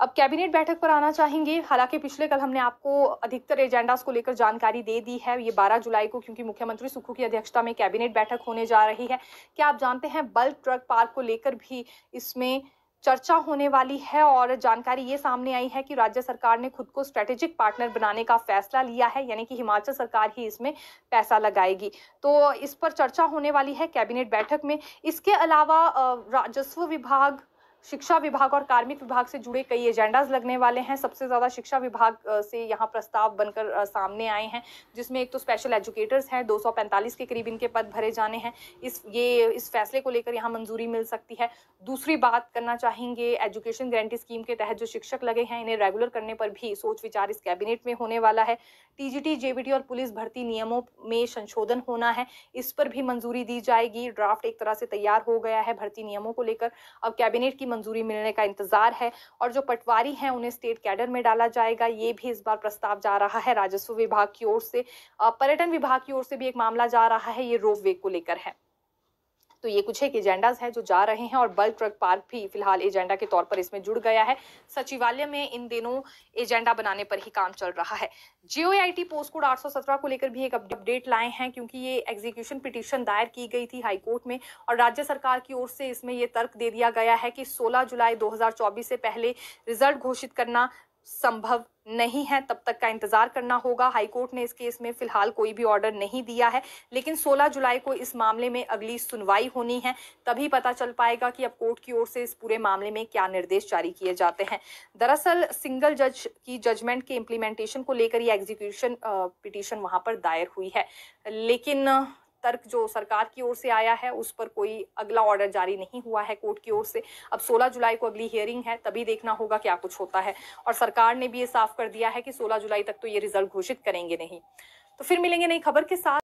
अब कैबिनेट बैठक पर आना चाहेंगे हालांकि पिछले कल हमने आपको अधिकतर एजेंडास को लेकर जानकारी दे दी है ये 12 जुलाई को क्योंकि मुख्यमंत्री सुखू की अध्यक्षता में कैबिनेट बैठक होने जा रही है क्या आप जानते हैं बल्क ट्रक पार्क को लेकर भी इसमें चर्चा होने वाली है और जानकारी ये सामने आई है कि राज्य सरकार ने खुद को स्ट्रेटेजिक पार्टनर बनाने का फैसला लिया है यानी कि हिमाचल सरकार ही इसमें पैसा लगाएगी तो इस पर चर्चा होने वाली है कैबिनेट बैठक में इसके अलावा राजस्व विभाग शिक्षा विभाग और कार्मिक विभाग से जुड़े कई एजेंडाज लगने वाले हैं सबसे ज़्यादा शिक्षा विभाग से यहाँ प्रस्ताव बनकर सामने आए हैं जिसमें एक तो स्पेशल एजुकेटर्स हैं 245 के करीब इनके पद भरे जाने हैं इस ये इस फैसले को लेकर यहाँ मंजूरी मिल सकती है दूसरी बात करना चाहेंगे एजुकेशन गारंटी स्कीम के तहत जो शिक्षक लगे हैं इन्हें रेगुलर करने पर भी सोच विचार इस कैबिनेट में होने वाला है टीजीटी जेबीटी और पुलिस भर्ती नियमों में संशोधन होना है इस पर भी मंजूरी दी जाएगी ड्राफ्ट एक तरह से तैयार हो गया है भर्ती नियमों को लेकर अब कैबिनेट की मंजूरी मिलने का इंतजार है और जो पटवारी हैं उन्हें स्टेट कैडर में डाला जाएगा ये भी इस बार प्रस्ताव जा रहा है राजस्व विभाग की ओर से पर्यटन विभाग की ओर से भी एक मामला जा रहा है ये रोप वे को लेकर है तो ये कुछ एक एजेंडाज हैं जो जा रहे हैं और बल्क ट्रक पार्क भी फिलहाल एजेंडा के तौर पर इसमें जुड़ गया है सचिवालय में इन दिनों एजेंडा बनाने पर ही काम चल रहा है जीओआईटी पोस्ट कोड आठ को लेकर भी एक अपडेट लाए हैं क्योंकि ये एग्जीक्यूशन पिटिशन दायर की गई थी हाईकोर्ट में और राज्य सरकार की ओर से इसमें यह तर्क दे दिया गया है कि सोलह जुलाई दो से पहले रिजल्ट घोषित करना संभव नहीं है तब तक का इंतजार करना होगा हाईकोर्ट ने इस केस में फिलहाल कोई भी ऑर्डर नहीं दिया है लेकिन 16 जुलाई को इस मामले में अगली सुनवाई होनी है तभी पता चल पाएगा कि अब कोर्ट की ओर से इस पूरे मामले में क्या निर्देश जारी किए जाते हैं दरअसल सिंगल जज की जजमेंट के इम्प्लीमेंटेशन को लेकर यह एग्जीक्यूशन पिटिशन वहां पर दायर हुई है लेकिन तर्क जो सरकार की ओर से आया है उस पर कोई अगला ऑर्डर जारी नहीं हुआ है कोर्ट की ओर से अब 16 जुलाई को अगली हियरिंग है तभी देखना होगा क्या कुछ होता है और सरकार ने भी ये साफ कर दिया है कि 16 जुलाई तक तो ये रिजल्ट घोषित करेंगे नहीं तो फिर मिलेंगे नई खबर के साथ